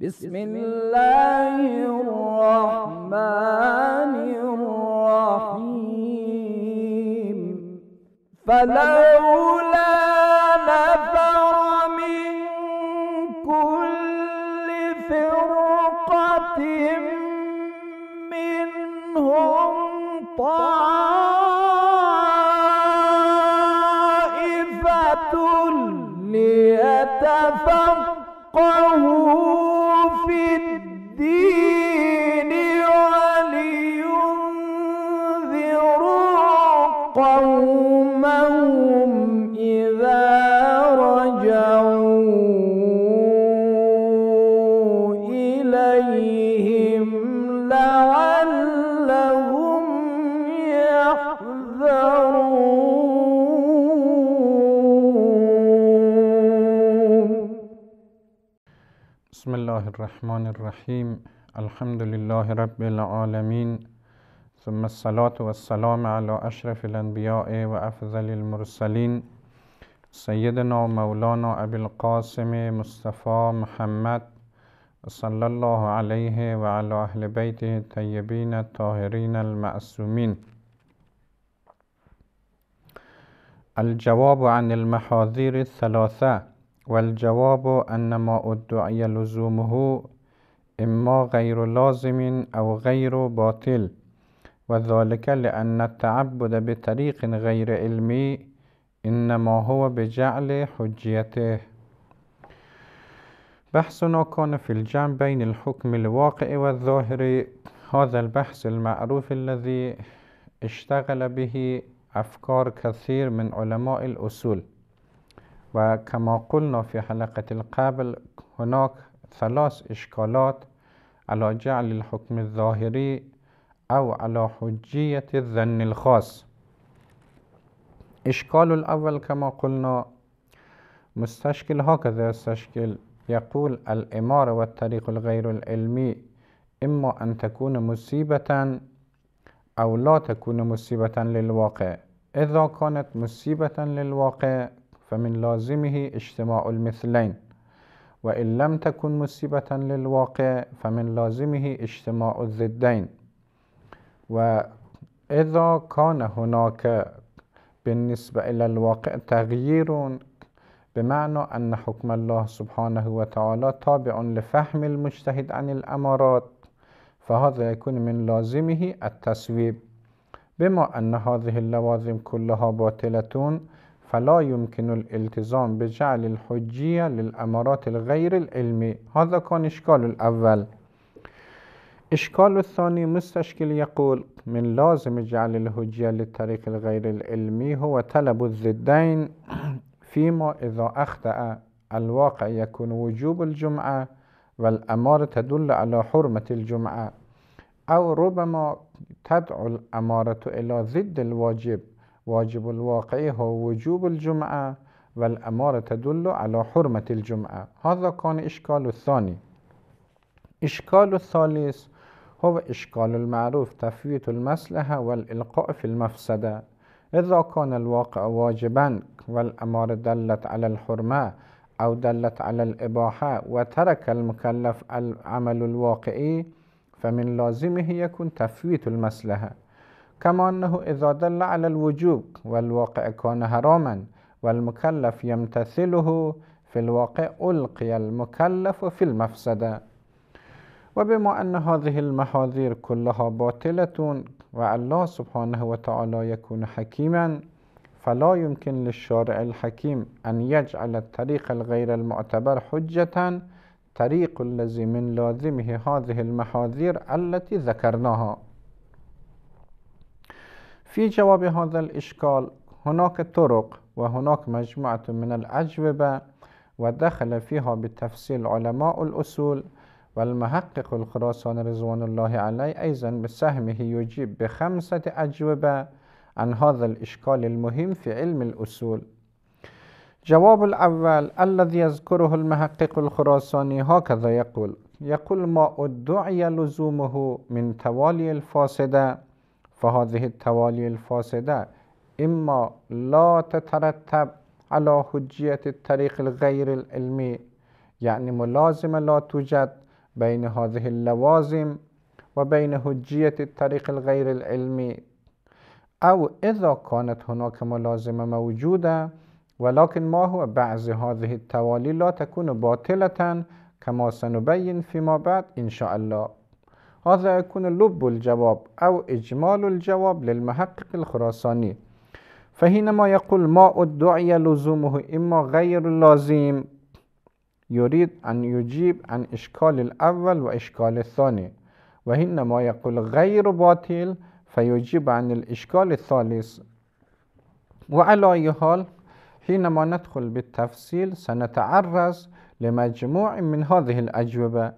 بسم الله الرحمن الرحيم فلو الرحمن الرحيم الحمد لله رب العالمين ثم الصلاة والسلام على أشرف الأنبياء وأفضل المرسلين سيدنا مولانا أبي القاسم مصطفى محمد صلى الله عليه وعلى أهل بيته الطيبين الطاهرين المعصومين الجواب عن المحاذير الثلاثة والجواب أن ما ادعي لزومه إما غير لازم أو غير باطل وذلك لأن التعبد بطريق غير علمي إنما هو بجعل حجيته بحثنا كان في الجمع بين الحكم الواقع والظاهر هذا البحث المعروف الذي اشتغل به أفكار كثير من علماء الأصول وكما قلنا في حلقة القبل هناك ثلاث إشكالات على جعل الحكم الظاهري أو على حجية الظن الخاص إشكال الأول كما قلنا مستشكل هكذا يستشكل يقول الإمارة والطريق الغير العلمي إما أن تكون مصيبة أو لا تكون مصيبة للواقع إذا كانت مصيبة للواقع فمن لازمه اجتماع المثلين وإن لم تكن مصيبة للواقع فمن لازمه اجتماع الضدين وإذا كان هناك بالنسبة إلى الواقع تغيير بمعنى أن حكم الله سبحانه وتعالى تابع لفهم المجتهد عن الأمارات فهذا يكون من لازمه التسويب بما أن هذه اللوازم كلها باطلة فلا يمكن الالتزام بجعل الحجية للأمارات الغير العلمي هذا كان إشكال الأول إشكال الثاني مستشكل يقول من لازم جعل الحجية للطريق الغير العلمي هو طلب الضدين فيما إذا أخطأ الواقع يكون وجوب الجمعة والأمارة تدل على حرمة الجمعة أو ربما تدعو الأمارة إلى ضد الواجب واجب الواقع هو وجوب الجمعة والأمارة تدل على حرمة الجمعة هذا كان إشكال الثاني إشكال الثالث هو إشكال المعروف تفويت المسلحة والإلقاء في المفسدة إذا كان الواقع واجبا والأمارة دلت على الحرمة أو دلت على الإباحة وترك المكلف العمل الواقعي فمن لازمه يكون تفويت المسلحة كما أنه إذا دل على الوجوب والواقع كان هراما والمكلف يمتثله في الواقع ألقي المكلف في المفسدة وبما أن هذه المحاذير كلها باطلة والله سبحانه وتعالى يكون حكيما فلا يمكن للشارع الحكيم أن يجعل الطريق الغير المعتبر حجة طريق الذي من لازمه هذه المحاذير التي ذكرناها في جواب هذا الإشكال هناك طرق وهناك مجموعة من الأجوبة ودخل فيها بالتفصيل علماء الأصول والمحقق الخراسان رضوان الله عليه أيضا بسهمه يجيب بخمسة أجوبة عن هذا الإشكال المهم في علم الأصول جواب الأول الذي يذكره المحقق الخراساني هكذا يقول يقول ما ادعي لزومه من توالي الفاسده فهذه التوالي الفاسده اما لا تترتب على حجية الطريق الغير العلمي يعني ملازمة لا توجد بين هذه اللوازم وبين حجية الطريق الغير العلمي أو إذا كانت هناك ملازمة موجودة ولكن ما هو بعض هذه التوالي لا تكون باطلة كما سنبين فيما بعد إن شاء الله هذا يكون لب الجواب أو إجمال الجواب للمحقق الخراساني فحينما يقول ما ادعي لزومه إما غير لازم يريد أن يجيب عن إشكال الأول وإشكال الثاني وهينما يقول غير باطل فيجيب عن الإشكال الثالث وعلى أي حال حينما ندخل بالتفصيل سنتعرض لمجموع من هذه الأجوبة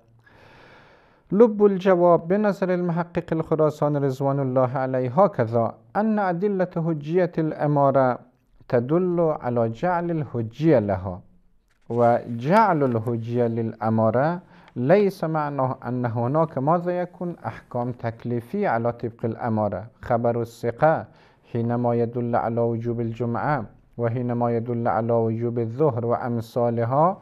لب الجواب بنظر المحقق الخراسان رضوان الله عليه هكذا أن أدلة هجية الأمارة تدل على جعل الهجية لها وجعل الهجية للأمارة ليس معناه أن هناك ماذا يكون أحكام تكليفية على طبق الأمارة خبر الثقة حينما يدل على وجوب الجمعة وحينما يدل على وجوب الظهر وأمثالها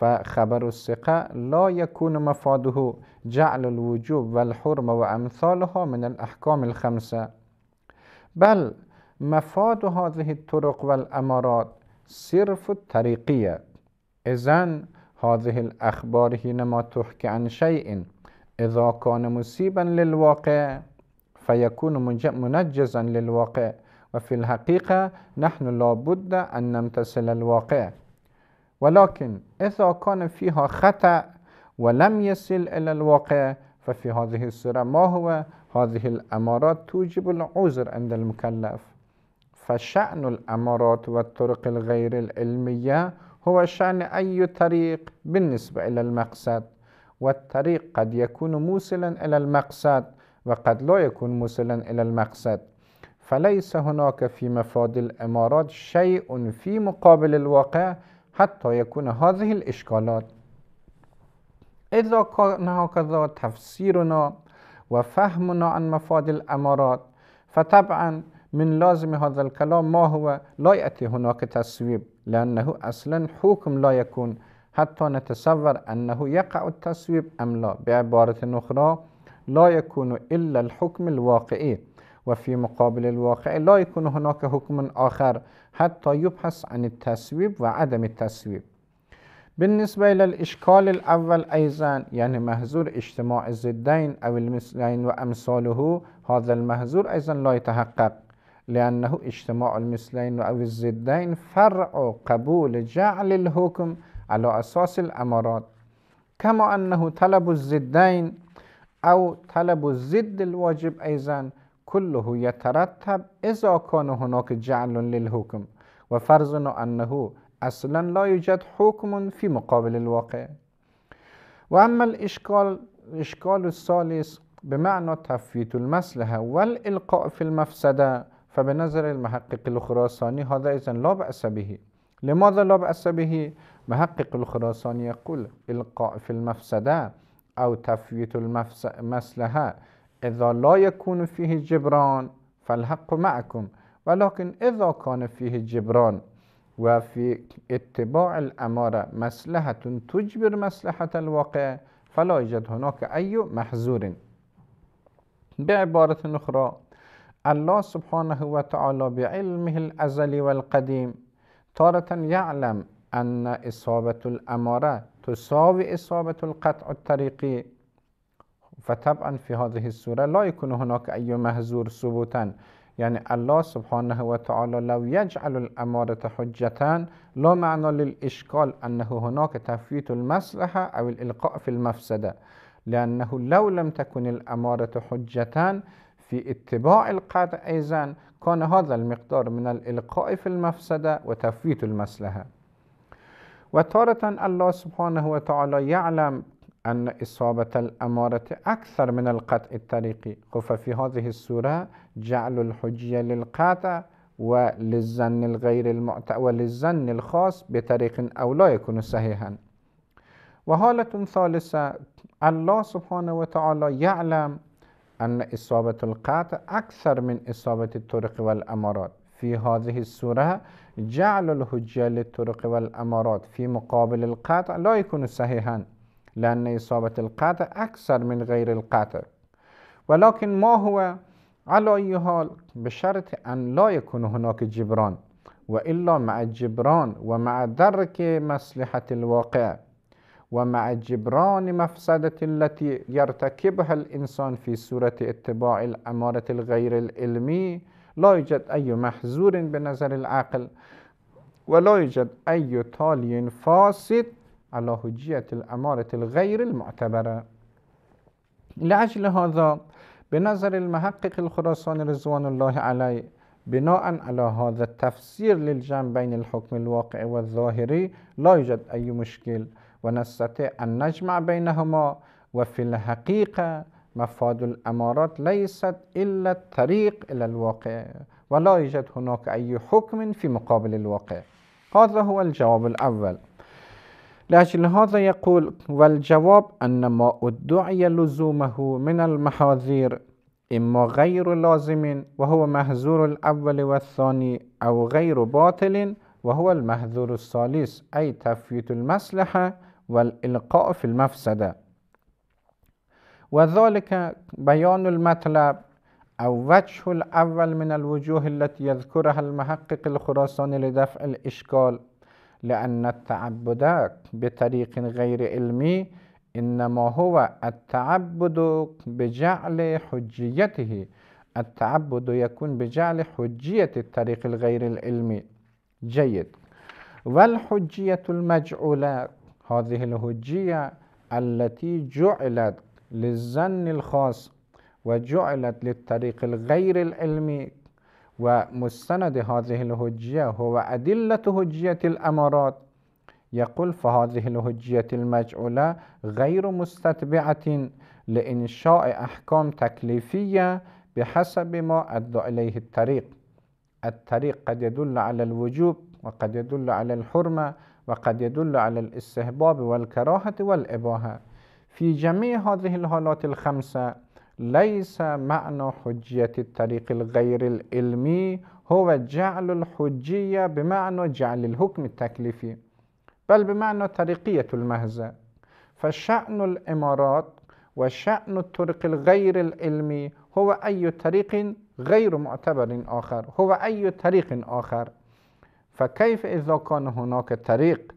فخبر الثقة لا يكون مفاده جعل الوجوب والحرمة وأمثالها من الأحكام الخمسة بل مفاد هذه الطرق والأمارات صرف الطريقية إذن هذه الأخبار حينما تحكي عن شيء إذا كان مصيبا للواقع فيكون منجزا للواقع وفي الحقيقة نحن لابد أن نمتثل الواقع ولكن إذا كان فيها خطأ ولم يصل إلى الواقع ففي هذه الصورة ما هو هذه الأمارات توجب العذر عند المكلف فشأن الأمارات والطرق الغير العلمية هو شأن أي طريق بالنسبة إلى المقصد والطريق قد يكون موصلا إلى المقصد وقد لا يكون موصلا إلى المقصد فليس هناك في مفاد الإمارات شيء في مقابل الواقع حتى يكون هذه الإشكالات إذا كان هكذا تفسيرنا وفهمنا عن مفاد الأمارات فطبعا من لازم هذا الكلام ما هو لا يأتي هناك تصويب لأنه أصلا حكم لا يكون حتى نتصور أنه يقع التصويب أم لا بعبارة أخرى لا يكون إلا الحكم الواقعي وفي مقابل الواقع لا يكون هناك حكم آخر حتى يبحث عن التسويب وعدم التسويب بالنسبة إلى الإشكال الأول أيضا يعني مهزور اجتماع الزدين أو المثلين وأمثاله هذا المهزور أيضا لا يتحقق لأنه اجتماع المثلين أو الزدين فرع قبول جعل الحكم على أساس الأمارات كما أنه طلب الزدين أو طلب الزد الواجب أيضا كله يترتب إذا كان هناك جعل للحكم وفرضنا أنه أصلا لا يوجد حكم في مقابل الواقع وأما الإشكال الإشكال الثالث بمعنى تفويت المصلحة والإلقاء في المفسدة فبنظر المحقق الخراساني هذا إذا لا بأس به لماذا لا بأس به؟ محقق الخراساني يقول إلقاء في المفسدة أو تفويت المصلحة إذا لا يكون فيه جبران فالحق معكم ولكن إذا كان فيه جبران وفي اتباع الأمارة مسلحة تجبر مسلحة الواقع فلا يوجد هناك أي محزور بعبارة أخرى الله سبحانه وتعالى بعلمه الأزلي والقديم تارة يعلم أن إصابة الأمارة تساوي إصابة القطع الطريقي فطبعا في هذه السورة لا يكون هناك أي مهزور ثبوتا يعني الله سبحانه وتعالى لو يجعل الأمارة حجة لا معنى للإشكال أنه هناك تفويت المصلحة أو الإلقاء في المفسدة لأنه لو لم تكن الأمارة حجة في اتباع القدر أيضا كان هذا المقدار من الإلقاء في المفسدة وتفويت المصلحة وتارة الله سبحانه وتعالى يعلم أن إصابة الأمارة أكثر من القطع الطريقي ففي هذه السورة جعل الحجية للقطع وللزن الغير المعتاد وللزن الخاص بطريق أو لا يكون صحيحا وحالة ثالثة الله سبحانه وتعالى يعلم أن إصابة القطع أكثر من إصابة الطرق والأمارات في هذه السورة جعل الحجية للطرق والأمارات في مقابل القطع لا يكون صحيحا لأن إصابة القطع أكثر من غير القطع ولكن ما هو على أي حال بشرط أن لا يكون هناك جبران وإلا مع الجبران ومع درك مصلحة الواقع ومع جبران مفسدة التي يرتكبها الإنسان في صورة اتباع الأمارة الغير العلمي لا يوجد أي محذور بنظر العقل ولا يوجد أي تالي فاسد على حجية الأمارة الغير المعتبرة لأجل هذا بنظر المحقق الخراسان رضوان الله عليه بناء على هذا التفسير للجمع بين الحكم الواقعي والظاهري لا يوجد أي مشكل ونستطيع أن نجمع بينهما وفي الحقيقة مفاد الأمارات ليست إلا الطريق إلى الواقع ولا يوجد هناك أي حكم في مقابل الواقع هذا هو الجواب الأول لأجل هذا يقول والجواب أن ما ادعي لزومه من المحاذير إما غير لازم وهو محذور الأول والثاني أو غير باطل وهو المحذور الثالث أي تفويت المصلحة والإلقاء في المفسدة وذلك بيان المطلب أو وجه الأول من الوجوه التي يذكرها المحقق الخراساني لدفع الإشكال لأن التعبد بطريق غير علمي إنما هو التعبد بجعل حجيته التعبد يكون بجعل حجية الطريق الغير العلمي جيد والحجية المجعولة هذه الحجية التي جعلت للزن الخاص وجعلت للطريق الغير العلمي ومستند هذه الهجية هو أدلة هجية الأمارات يقول فهذه الهجية المجعولة غير مستتبعة لإنشاء أحكام تكليفية بحسب ما أدى إليه الطريق الطريق قد يدل على الوجوب وقد يدل على الحرمة وقد يدل على الاستحباب والكراهة والإباهة في جميع هذه الهالات الخمسة ليس معنى حجية الطريق الغير العلمي هو جعل الحجية بمعنى جعل الحكم التكليفي بل بمعنى طريقية المهزة فشأن الإمارات وشأن الطرق الغير العلمي هو أي طريق غير معتبر آخر هو أي طريق آخر فكيف إذا كان هناك طريق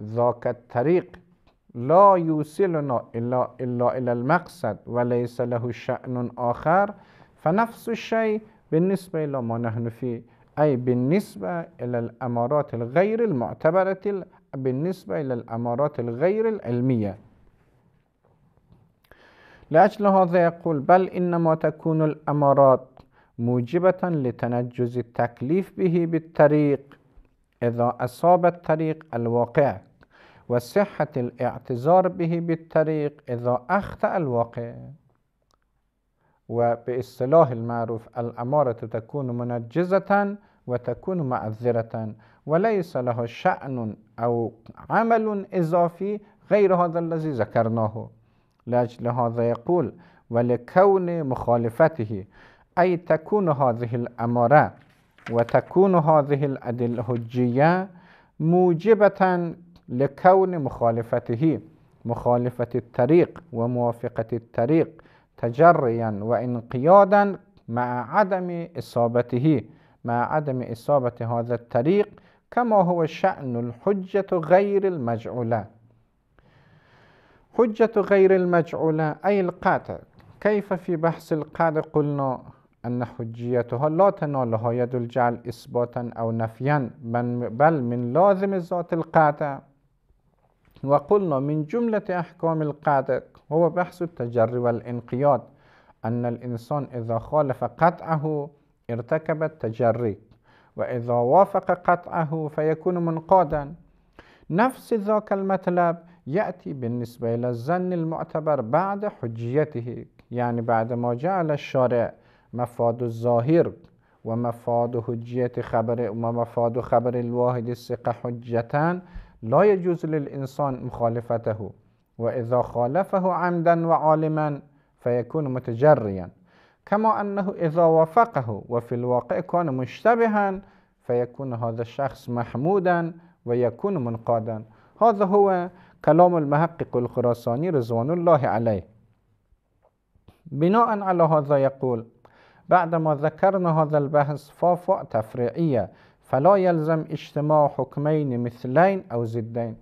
ذاك الطريق لا يوصلنا إلا, إلا إلى المقصد وليس له شأن آخر فنفس الشيء بالنسبة إلى ما نحن فيه أي بالنسبة إلى الأمارات الغير المعتبرة بالنسبة إلى الأمارات الغير العلمية لأجل هذا يقول بل إنما تكون الأمارات موجبة لتنجز التكليف به بالطريق إذا أصاب الطريق الواقع وصحة الاعتذار به بالطريق إذا أخطأ الواقع وباصطلاح المعروف الأمارة تكون منجزة وتكون معذرة وليس لها شأن أو عمل إضافي غير هذا الذي ذكرناه لأجل هذا يقول ولكون مخالفته أي تكون هذه الأمارة وتكون هذه الأدلة الحجية موجبة لكون مخالفته مخالفة الطريق وموافقة الطريق تجريا وانقيادا مع عدم إصابته مع عدم إصابة هذا الطريق كما هو شأن الحجة غير المجعولة حجة غير المجعولة أي القطع كيف في بحث القطع قلنا أن حجيتها لا تنالها يد الجعل إثباتا أو نفيا بل من لازم ذات القطع وقلنا من جملة أحكام القدر هو بحث التجري والانقياد أن الإنسان إذا خالف قطعه ارتكب التجري وإذا وافق قطعه فيكون منقادا نفس ذاك المطلب يأتي بالنسبة إلى الزن المعتبر بعد حجيته يعني بعد ما جعل الشارع مفاد الظاهر ومفاد حجية خبر ومفاد خبر الواحد الثقة حجتان لا يجوز للإنسان مخالفته وإذا خالفه عمدا وعالما فيكون متجريا كما أنه إذا وافقه وفي الواقع كان مشتبها فيكون هذا الشخص محمودا ويكون منقادا هذا هو كلام المحقق الخراساني رضوان الله عليه بناء على هذا يقول بعدما ذكرنا هذا البحث فافا تفريعية فلا يلزم اجتماع حكمين مثلين أو زدين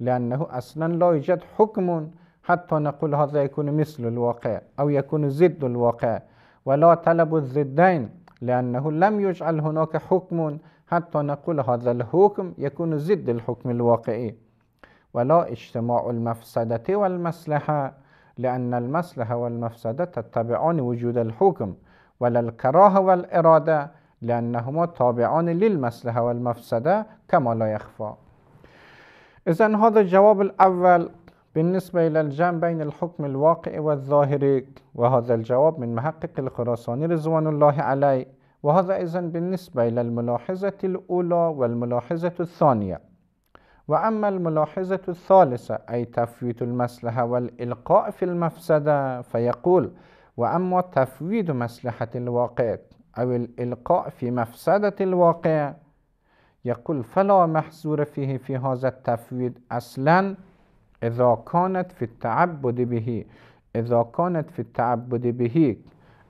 لأنه أصلا لا يوجد حكم حتى نقول هذا يكون مثل الواقع أو يكون زد الواقع ولا طلب الضدين لأنه لم يجعل هناك حكم حتى نقول هذا الحكم يكون زد الحكم الواقعي ولا اجتماع المفسدة والمصلحة لأن المصلحة والمفسدة تتبعان وجود الحكم ولا الكراهة والإرادة لأنهما تابعان للمسلحة والمفسدة كما لا يخفى إذا هذا الجواب الأول بالنسبة إلى الجمع بين الحكم الواقعي والظاهري وهذا الجواب من محقق الخراساني رضوان الله عليه وهذا إذا بالنسبة إلى الملاحظة الأولى والملاحظة الثانية وأما الملاحظة الثالثة أي تفويت المسلحة والإلقاء في المفسدة فيقول وأما تفويت مسلحة الواقع أو الإلقاء في مفسدة الواقع يقول فلا محزور فيه في هذا التفويض أصلا إذا كانت في التعبد به إذا كانت في التعبد به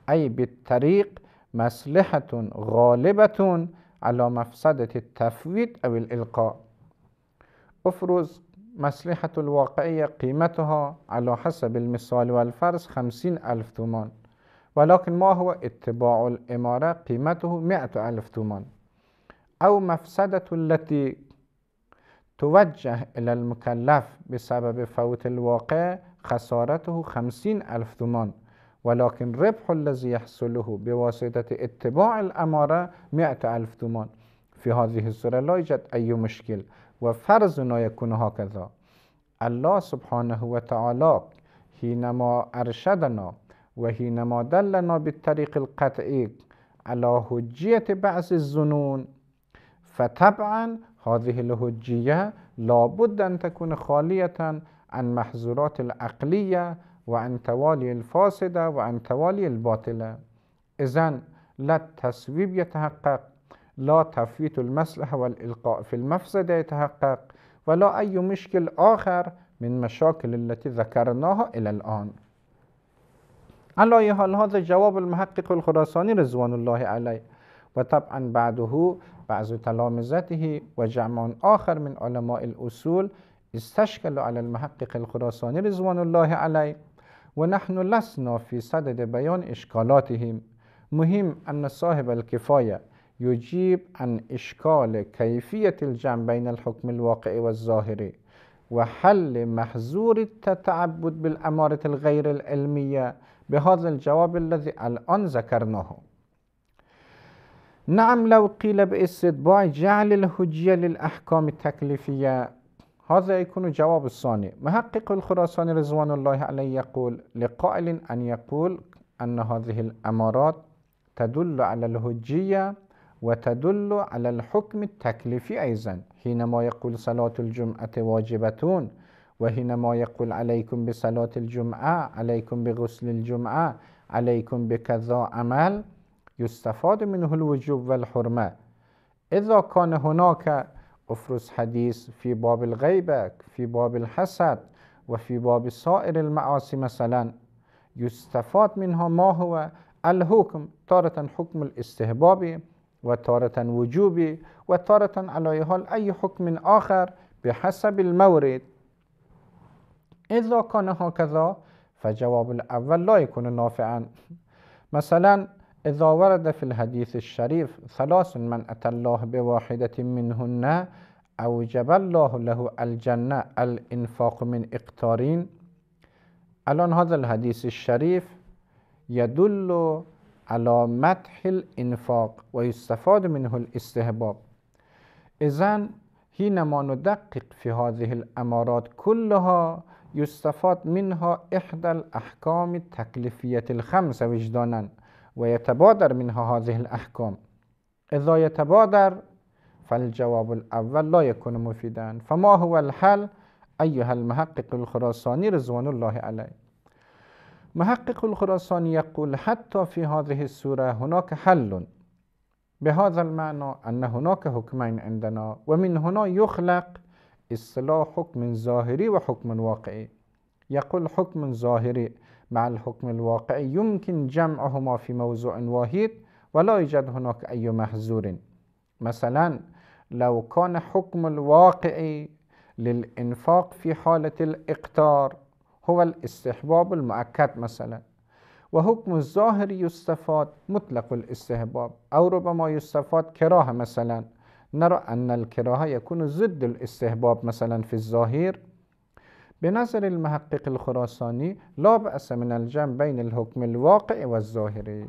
أي بالطريق مصلحة غالبة على مفسدة التفويض أو الإلقاء أفرز مصلحة الواقعية قيمتها على حسب المثال والفرز خمسين ألف ثمان ولكن ما هو اتباع الإمارة قيمته مئة ألف تومان أو مفسدة التي توجه إلى المكلف بسبب فوت الواقع خسارته خمسين ألف تومان ولكن ربح الذي يحصله بواسطة اتباع الأمارة مئة ألف تومان في هذه الصورة لا يوجد أي مشكل وفرضنا يكون هكذا الله سبحانه وتعالى حينما أرشدنا وحينما دلنا بالطريق القطعي على حجية بعض الظنون فطبعا هذه الهجية لابد أن تكون خالية عن محظورات العقلية وعن توالي الفاسدة وعن توالي الباطلة إذا لا التسويب يتحقق لا تفويت المصلحة والإلقاء في المفسدة يتحقق ولا أي مشكل آخر من مشاكل التي ذكرناها إلى الآن على أي حال هذا جواب المحقق الخراساني رضوان الله عليه وطبعا بعده بعض تلامذته وجمع آخر من علماء الأصول استشكل على المحقق الخراساني رضوان الله عليه ونحن لسنا في صدد بيان إشكالاتهم مهم أن صاحب الكفاية يجيب عن إشكال كيفية الجمع بين الحكم الواقعي والظاهري وحل محظور التعبد بالأمارة الغير العلمية بهذا الجواب الذي الآن ذكرناه نعم لو قيل باستطباع جعل الهجية للأحكام التكليفية هذا يكون جواب الثاني محقق الخراساني رضوان الله عليه يقول لقائل أن يقول أن هذه الأمارات تدل على الهجية وتدل على الحكم التكليفي أيضا حينما يقول صلاة الجمعة واجبتون وحينما يقول عليكم بصلاة الجمعة عليكم بغسل الجمعة عليكم بكذا عمل يستفاد منه الوجوب والحرمة إذا كان هناك أفرس حديث في باب الغيبة في باب الحسد وفي باب سائر المعاصي مثلا يستفاد منها ما هو الحكم تارة حكم الاستهبابي وتارة وجوبي وتارة على حال أي حكم آخر بحسب المورد اذا کان ها فجواب الاول لا يكون نافعا مثلا اذا ورد في الحديث الشريف ثلاث من اتى الله بواحدة منهن اوجب الله له الجنه الانفاق من اقتارین الان هذا الحدیث الشریف يدل على مدح الانفاق و منه الاستحباب اذن ما ندقق في هذه الامارات كلها يستفاد منها إحدى الأحكام التكليفية الخمسة وجدانا ويتبادر منها هذه الأحكام إذا يتبادر فالجواب الأول لا يكون مفيدا فما هو الحل أيها المحقق الخراساني رضوان الله عليه محقق الخراساني يقول حتى في هذه السورة هناك حل بهذا المعنى أن هناك حكمين عندنا ومن هنا يخلق اصطلاح حكم ظاهري وحكم واقعي يقول حكم ظاهري مع الحكم الواقعي يمكن جمعهما في موضوع واحد ولا يوجد هناك أي محذور مثلا لو كان حكم الواقعي للإنفاق في حالة الإقتار هو الاستحباب المؤكد مثلا وحكم الظاهر يستفاد مطلق الاستحباب أو ربما يستفاد كراهة مثلا نرى أن الكراهة يكون ضد الاستهباب مثلا في الظاهر بنظر المحقق الخراساني لا بأس من الجمع بين الحكم الواقع والظاهري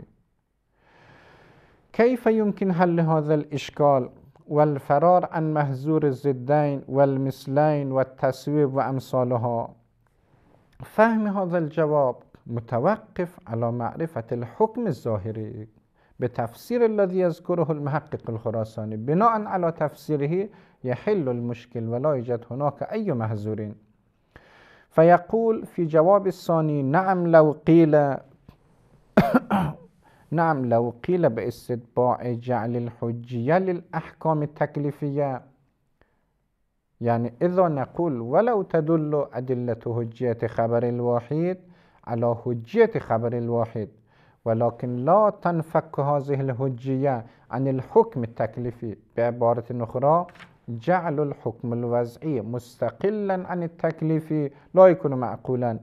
كيف يمكن حل هذا الإشكال والفرار عن محذور الزدين والمثلين والتسويب وأمثالها فهم هذا الجواب متوقف على معرفة الحكم الظاهري بتفسير الذي يذكره المحقق الخراساني بناء على تفسيره يحل المشكل ولا يوجد هناك أي مهزورين فيقول في جواب الثاني نعم لو قيل نعم لو قيل باستطباع جعل الحجية للأحكام التكليفية يعني إذا نقول ولو تدل أدلة حجية خبر الواحد على حجية خبر الواحد ولكن لا تنفك هذه الهجية عن الحكم التكليفي بعبارة أخرى جعل الحكم الوزعي مستقلا عن التكليفي لا يكون معقولا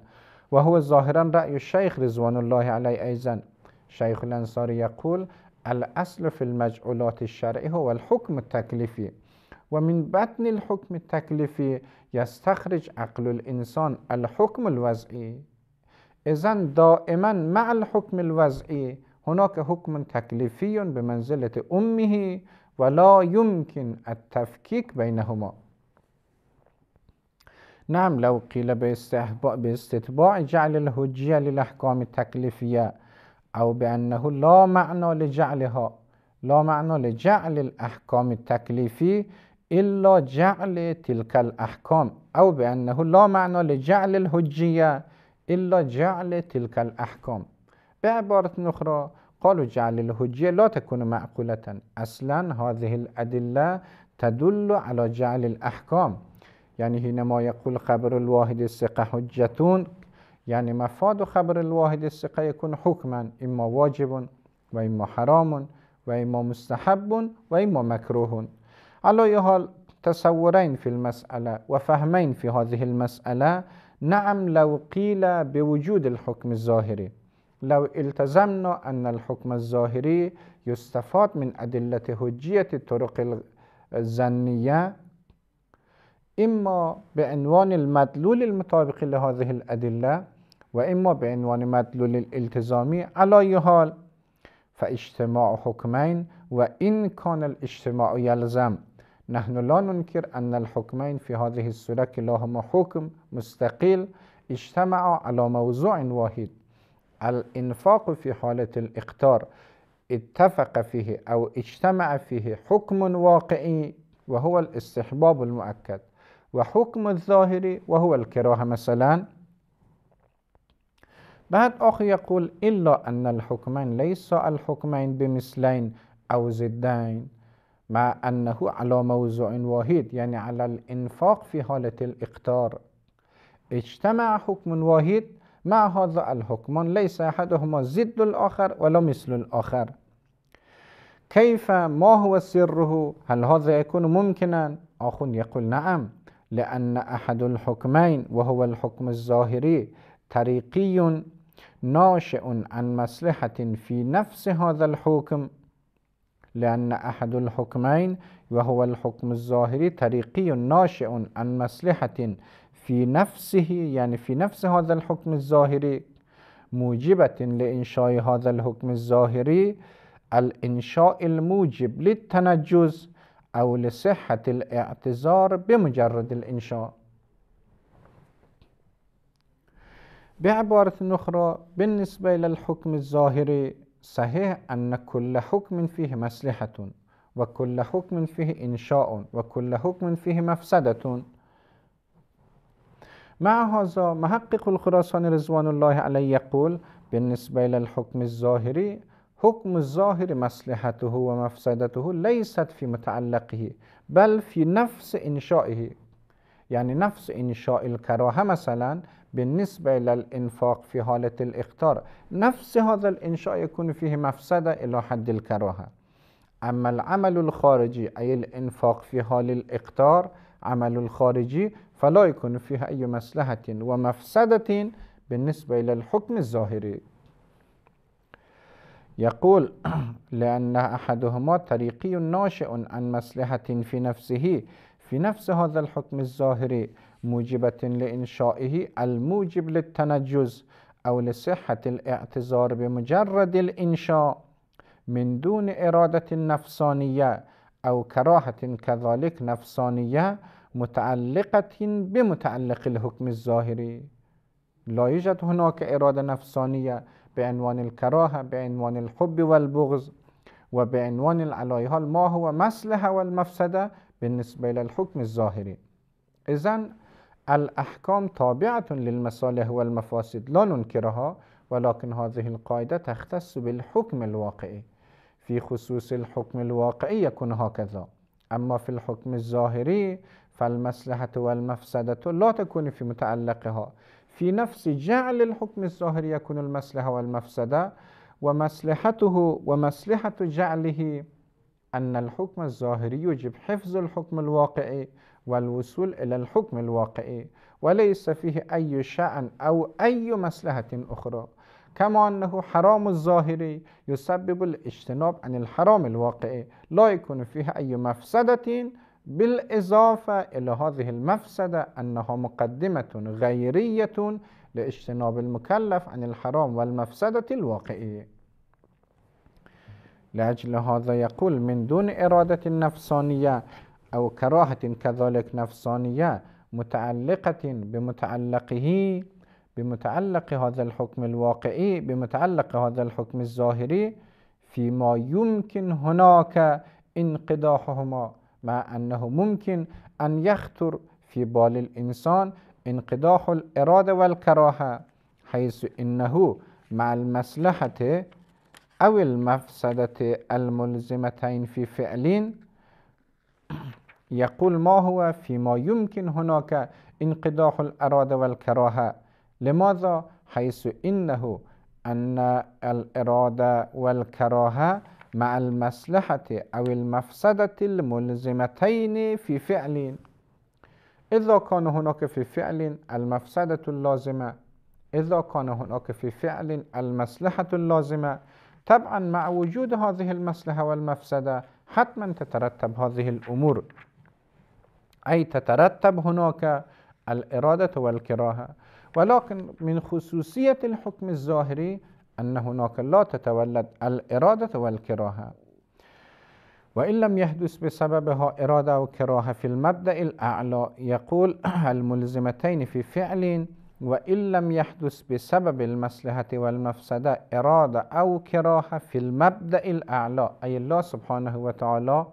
وهو ظاهرا رأي الشيخ رضوان الله عليه أيضا شيخ الأنصاري يقول الأصل في المجعولات الشرعي هو الحكم التكليفي ومن بطن الحكم التكليفي يستخرج عقل الإنسان الحكم الوزعي إذا دائما مع الحكم الوضعي هناك حكم تكليفي بمنزلة أمه ولا يمكن التفكيك بينهما نعم لو قيل باستتباع جعل الهجية للأحكام التكليفية أو بأنه لا معنى لجعلها لا معنى لجعل الأحكام التكليفي إلا جعل تلك الأحكام أو بأنه لا معنى لجعل الهجية إلا جعل تلك الأحكام بعبارة أخرى قالوا جعل الحجه لا تكون معقولة أصلا هذه الأدلة تدل على جعل الأحكام يعني حينما يقول خبر الواحد الثقة حجة يعني مفاد خبر الواحد الثقة يكون حكما إما واجب وإما حرام وإما مستحب وإما مكروه على أي حال تصورين في المسألة وفهمين في هذه المسألة نعم لو قیل بوجود وجود الحکم الظاهری لو التزمنا ان الحکم الظاهری یستفاد من ادلت حجیت طرق الزنیه اما به عنوان المدلول المطابق لهذه الادله و اما به عنوان مدلول الالتزامی حال فاجتماع حکمین و این کان الاجتماع یلزم نحن لا ننكر أن الحكمين في هذه السورة كلاهما حكم مستقل اجتمعا على موضوع واحد الإنفاق في حالة الإقتار اتفق فيه أو اجتمع فيه حكم واقعي وهو الاستحباب المؤكد وحكم الظاهري وهو الكراهة مثلا بعد أخي يقول إلا أن الحكمين ليس الحكمين بمثلين أو زدين مع أنه على موضوع واحد يعني على الإنفاق في حالة الإقتار اجتمع حكم واحد مع هذا الحكم ليس أحدهما زد الآخر ولا مثل الآخر كيف ما هو سره هل هذا يكون ممكنا أخ يقول نعم لأن أحد الحكمين وهو الحكم الظاهري طريقي ناشئ عن مصلحة في نفس هذا الحكم لأن أحد الحكمين وهو الحكم الظاهري طريقي ناشئ عن مصلحة في نفسه يعني في نفس هذا الحكم الظاهري موجبة لإنشاء هذا الحكم الظاهري الإنشاء الموجب للتنجز أو لصحة الاعتذار بمجرد الإنشاء بعبارة أخرى بالنسبة إلى الحكم الظاهري صحيح أن كل حكم فيه مصلحة وكل حكم فيه إنشاء وكل حكم فيه مفسدة مع هذا محقق الخراسان رضوان الله عليه يقول بالنسبة إلى الحكم الظاهري حكم الظاهر مصلحته ومفسدته ليست في متعلقه بل في نفس إنشائه يعني نفس إنشاء الكراهة مثلا بالنسبة إلى الإنفاق في حالة الإقتار نفس هذا الإنشاء يكون فيه مفسدة إلى حد الكراهة أما العمل الخارجي أي الإنفاق في حال الإقتار عمل الخارجي فلا يكون فيه أي مسلحة ومفسدة بالنسبة إلى الحكم الظاهري يقول لأن أحدهما طريقي ناشئ عن مسلحة في نفسه في نفس هذا الحكم الظاهري موجبة لإنشائه الموجب للتنجز أو لصحة الاعتذار بمجرد الإنشاء من دون إرادة نفسانية أو كراهة كذلك نفسانية متعلقة بمتعلق الحكم الظاهري لا يوجد هناك إرادة نفسانية بعنوان الكراهة بعنوان الحب والبغض وبعنوان العلايها ما هو مصلحة والمفسدة بالنسبة للحكم الظاهري إذن الأحكام تابعة للمصالح والمفاسد لا ننكرها ولكن هذه القاعدة تختص بالحكم الواقعي في خصوص الحكم الواقعي يكون هكذا أما في الحكم الظاهري فالمصلحة والمفسدة لا تكون في متعلقها في نفس جعل الحكم الظاهري يكون المصلحة والمفسدة ومصلحته ومصلحة جعله أن الحكم الظاهري يجب حفظ الحكم الواقعي والوصول إلى الحكم الواقعي وليس فيه أي شأن أو أي مسلحة أخرى كما أنه حرام الظاهري يسبب الاجتناب عن الحرام الواقعي لا يكون فيه أي مفسدة بالإضافة إلى هذه المفسدة أنها مقدمة غيرية لاجتناب المكلف عن الحرام والمفسدة الواقعية لأجل هذا يقول من دون إرادة نفسانية أو كراهة كذلك نفسانية متعلقة بمتعلقه بمتعلق هذا الحكم الواقعي بمتعلق هذا الحكم الظاهري فيما يمكن هناك انقداحهما مع أنه ممكن أن يخطر في بال الإنسان انقداح الإرادة والكراهة حيث إنه مع المصلحة أو المفسدة الملزمتين في فعل يقول ما هو فيما يمكن هناك انقداح الإرادة والكراهة لماذا حيث إنه أن الإرادة والكراهة مع المصلحة أو المفسدة الملزمتين في فعل إذا كان هناك في فعل المفسدة اللازمة إذا كان هناك في فعل المصلحة اللازمة طبعا مع وجود هذه المصلحة والمفسدة حتما تترتب هذه الأمور أي تترتب هناك الإرادة والكراهة ولكن من خصوصية الحكم الظاهري أن هناك لا تتولد الإرادة والكراهة وإن لم يحدث بسببها إرادة وكراهة في المبدأ الأعلى يقول الملزمتين في فعل وإن لم يحدث بسبب المصلحة والمفسدة إرادة أو كراهة في المبدأ الأعلى أي الله سبحانه وتعالى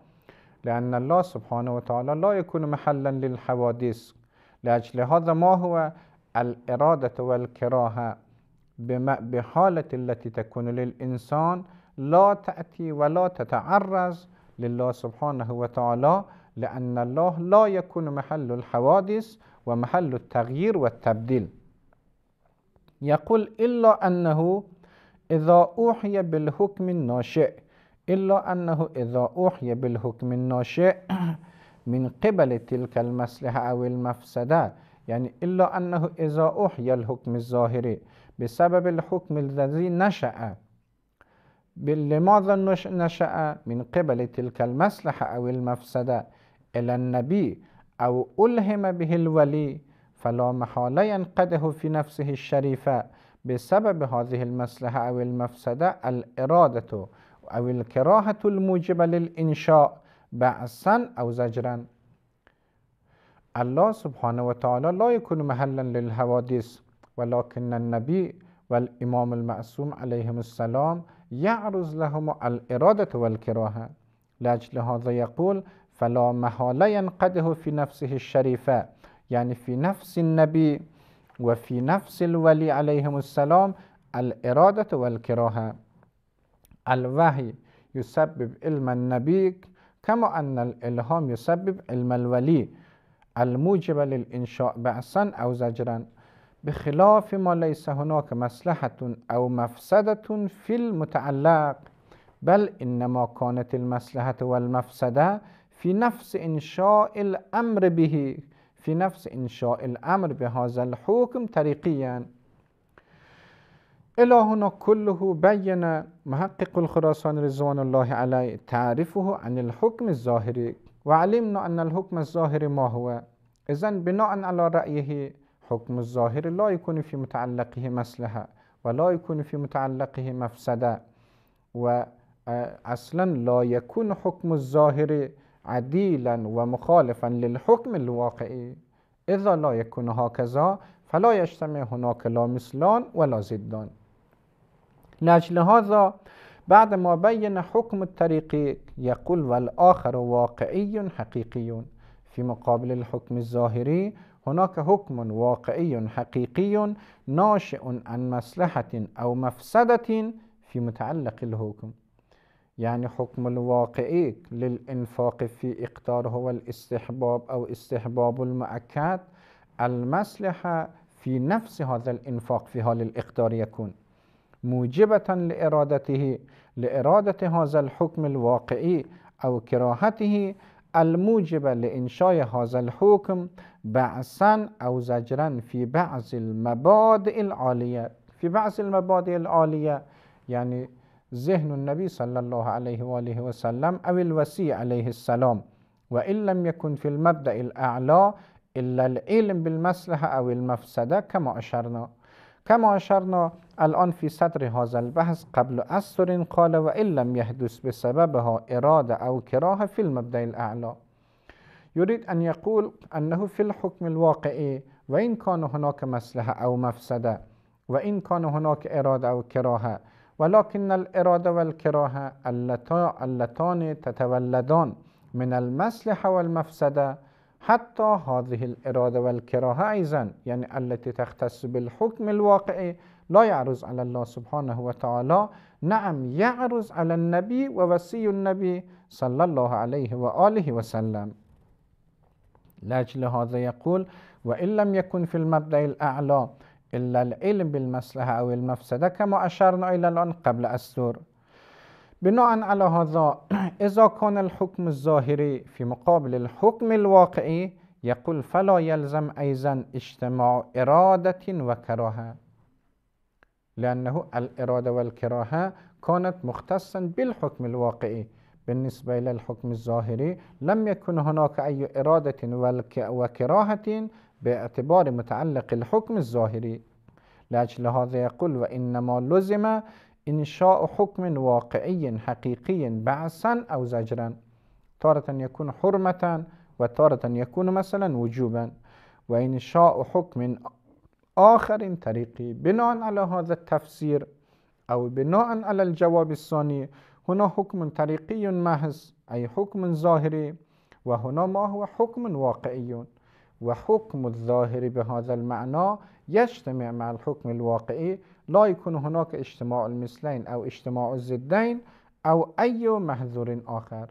لأن الله سبحانه وتعالى لا يكون محلا للحوادث لأجل هذا ما هو الإرادة والكراهة بحالة التي تكون للإنسان لا تأتي ولا تتعرض لله سبحانه وتعالى لأن الله لا يكون محل الحوادث ومحل التغيير والتبديل يقول إلا أنه إذا أوحي بالحكم الناشئ إلا أنه إذا أوحي بالحكم الناشئ من قبل تلك المصلحة أو المفسدة يعني إلا أنه إذا أوحي الحكم الظاهري بسبب الحكم الذي نشأ لماذا نشأ من قبل تلك المصلحة أو المفسدة إلى النبي أو ألهم به الولي فلا محالة ينقده في نفسه الشريفة بسبب هذه المصلحة أو المفسدة الإرادة أو الكراهة الموجبة للإنشاء بعثا أو زجرا الله سبحانه وتعالى لا يكون محلا للحوادث ولكن النبي والإمام المعصوم عليهم السلام يعرض لهم الإرادة والكراهة لأجل هذا يقول فلا محالة ينقده في نفسه الشريفة يعني في نفس النبي وفي نفس الولي عليهم السلام الإرادة والكراهة الوحی یسبب علم النبی کما ان الالهام یسبب علم الولی الموجب للانشاء بعثا او زجرا بخلاف ما لیس هناك مصلحت او مفسدة فی المتعلق بل انما كانت المصلحه والمفسده فی نفس انشاء الامر به فی نفس انشاء الامر به هذا الحكم طریقیاً إلهنا كله بين محقق الخراسان رضوان الله عليه تعرفه عن الحكم الظاهري وعلمنا أن الحكم الظاهري ما هو إذن بناء على رأيه حكم الظاهر لا يكون في متعلقه مسلحة ولا يكون في متعلقه مفسدة وأصلا آه، لا يكون حكم الظاهر عديلا ومخالفا للحكم الواقعي إذا لا يكون هكذا فلا يجتمع هناك لا مثلان ولا زدان لاجل هذا بعد ما بين حكم الطريق يقول والآخر واقعي حقيقي في مقابل الحكم الظاهري هناك حكم واقعي حقيقي ناشئ عن مصلحة أو مفسدة في متعلق الحكم يعني حكم الواقعي للإنفاق في إقتار هو الاستحباب أو استحباب المؤكد المصلحة في نفس هذا الإنفاق في حال الإقتار يكون موجبة لإرادته لإرادة هذا الحكم الواقعي أو كراهته الموجبة لإنشاء هذا الحكم بعثا أو زجرا في بعض المبادئ العالية في بعض المبادئ العالية يعني ذهن النبي صلى الله عليه وآله وسلم أو الوسيع عليه السلام وإن لم يكن في المبدأ الأعلى إلا العلم بالمصلحة أو المفسدة كما أشرنا کما اشرنا الان فی صدر هذا البحث قبل أثر قال و ان لم يحدث بسببها سببها اراده او کراه فی المبدع الاعلا یرید ان یقول انه فی الحکم الواقعی و این هناک مصلحه او مفسده و این هناک اراده او کراهه ولكن الاراده والكراهه اللتان تتولدان من المصلحه والمفسده حتى هذه الإرادة والكراهة أيضا يعني التي تختص بالحكم الواقعي لا يعرض على الله سبحانه وتعالى نعم يعرض على النبي ووصي النبي صلى الله عليه وآله وسلم لأجل هذا يقول وإن لم يكن في المبدأ الأعلى إلا العلم بالمصلحة أو المفسدة كما أشرنا إلى الآن قبل السور بناء على هذا إذا كان الحكم الظاهري في مقابل الحكم الواقعي يقول فلا يلزم أيضا اجتماع إرادة وكراهة لأنه الإرادة والكراهة كانت مختصا بالحكم الواقعي بالنسبة إلى الحكم الظاهري لم يكن هناك أي إرادة وكراهة باعتبار متعلق الحكم الظاهري لأجل هذا يقول وإنما لزم إنشاء حكم واقعي حقيقي بعثا أو زجرا تارة يكون حرمة وتارة يكون مثلا وجوبا وإنشاء حكم آخر طريقي بناء على هذا التفسير أو بناء على الجواب الثاني هنا حكم طريقي محض أي حكم ظاهري وهنا ما هو حكم واقعي وحكم الظاهر بهذا المعنى يجتمع مع الحكم الواقعي لا يكون هناك اجتماع المثلين أو اجتماع الزدين أو أي محذور آخر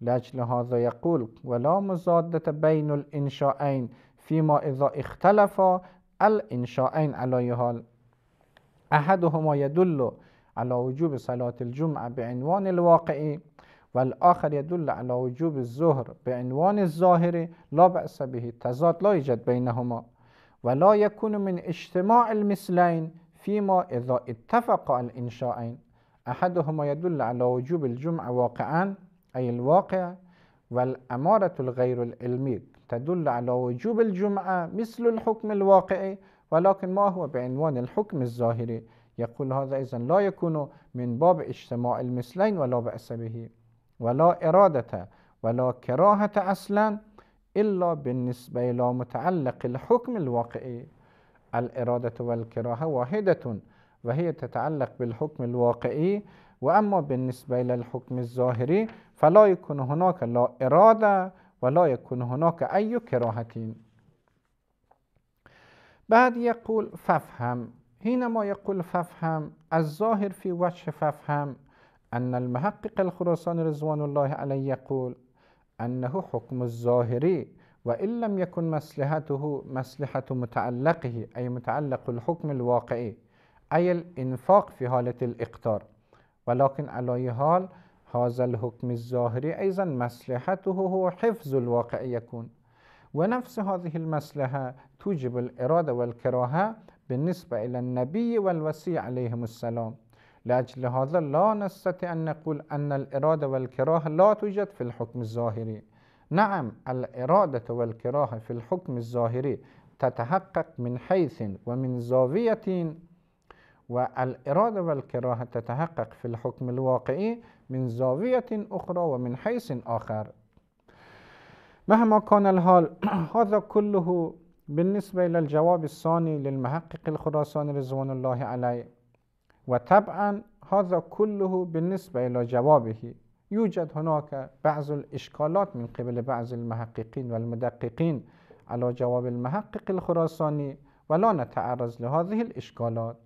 لأجل هذا يقول ولا مزادة بين الإنشائين فيما إذا اختلف الإنشائين على يهال أحدهما يدل على وجوب صلاة الجمعة بعنوان الواقعي والآخر يدل على وجوب الظهر بعنوان الظاهر لا بأس به تزاد لا يوجد بينهما ولا يكون من اجتماع المثلين فيما إذا اتفق الإنشاءين أحدهما يدل على وجوب الجمع واقعا أي الواقع والأمارة الغير العلمية تدل على وجوب الجمعة مثل الحكم الواقعي ولكن ما هو بعنوان الحكم الظاهري يقول هذا إذن لا يكون من باب اجتماع المثلين ولا بأس به ولا إرادة ولا كراهة أصلا إلا بالنسبة إلى متعلق الحكم الواقعي الإرادة والكراهة واحدة وهي تتعلق بالحكم الواقعي وأما بالنسبة إلى الحكم الظاهري فلا يكون هناك لا إرادة ولا يكون هناك أي كراهة بعد يقول فافهم حينما يقول فافهم الظاهر في وجه فافهم أن المحقق الخراساني رضوان الله عليه يقول أنه حكم الظاهري وإن لم يكن مصلحته مصلحة متعلقه أي متعلق الحكم الواقعي أي الإنفاق في حالة الإقتار ولكن على حال هذا الحكم الظاهري أيضا مصلحته هو حفظ الواقع يكون ونفس هذه المصلحة توجب الإرادة والكراهة بالنسبة إلى النبي والوسيع عليهم السلام لأجل هذا لا نستطيع أن نقول أن الإرادة والكراهة لا توجد في الحكم الظاهري نعم الإرادة والكراهة في الحكم الظاهري تتحقق من حيث ومن زاوية والإرادة والكراهة تتحقق في الحكم الواقعي من زاوية أخرى ومن حيث آخر مهما كان الحال هذا كله بالنسبة إلى الجواب الثاني للمحقق الخراساني رضوان الله عليه وطبعا هذا كله بالنسبة إلى جوابه يوجد هناك بعض الإشكالات من قبل بعض المحققين والمدققين على جواب المحقق الخراساني ولا نتعرض لهذه الإشكالات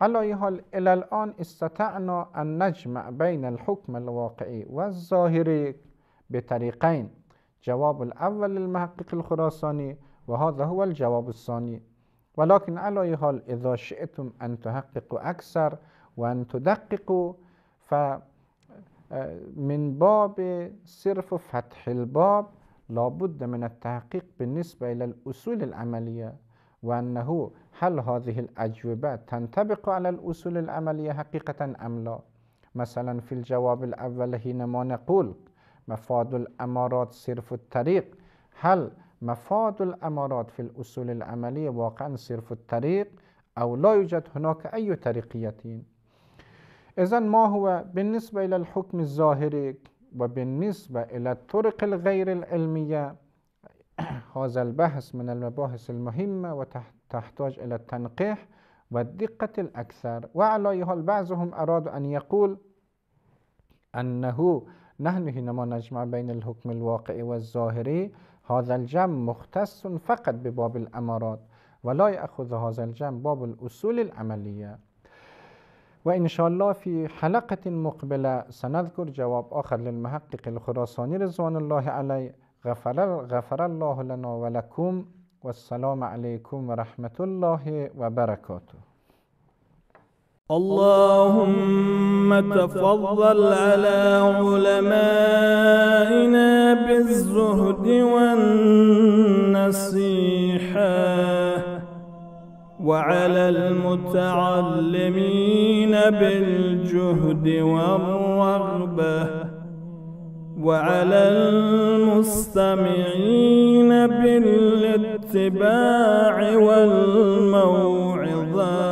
على أي حال إلى الآن استطعنا أن نجمع بين الحكم الواقعي والظاهري بطريقين جواب الأول للمحقق الخراساني وهذا هو الجواب الثاني ولكن على أي حال إذا شئتم أن تحققوا أكثر وأن تدققوا فمن آه، باب صرف فتح الباب لابد من التحقيق بالنسبة إلى الأصول العملية وأنه هل هذه الأجوبة تنطبق على الأصول العملية حقيقة أم لا مثلا في الجواب الأول حينما نقول مفاد الأمارات صرف الطريق هل مفاد الأمارات في الأصول العملية واقعا صرف الطريق أو لا يوجد هناك أي طريقيتين إذا ما هو بالنسبة إلى الحكم الظاهري وبالنسبة إلى الطرق الغير العلمية هذا البحث من المباحث المهمة وتحتاج إلى التنقيح والدقة الأكثر وعلى حال بعضهم أراد أن يقول أنه نحن هنا ما نجمع بين الحكم الواقعي والظاهري هذا الجمع مختص فقط به باب الامارات ولا يأخذ هذا الجم باب الأصول العملية وإن شاء الله في حلقة مقبله سنذكر جواب آخر للمحقق الخراساني رضوان الله عليه غفر, غفر الله لنا ولكم والسلام عليكم ورحمه الله وبركاته اللهم تفضل على علمائنا بالزهد والنصيحه وعلى المتعلمين بالجهد والرغبة وعلى المستمعين بالاتباع والموعظة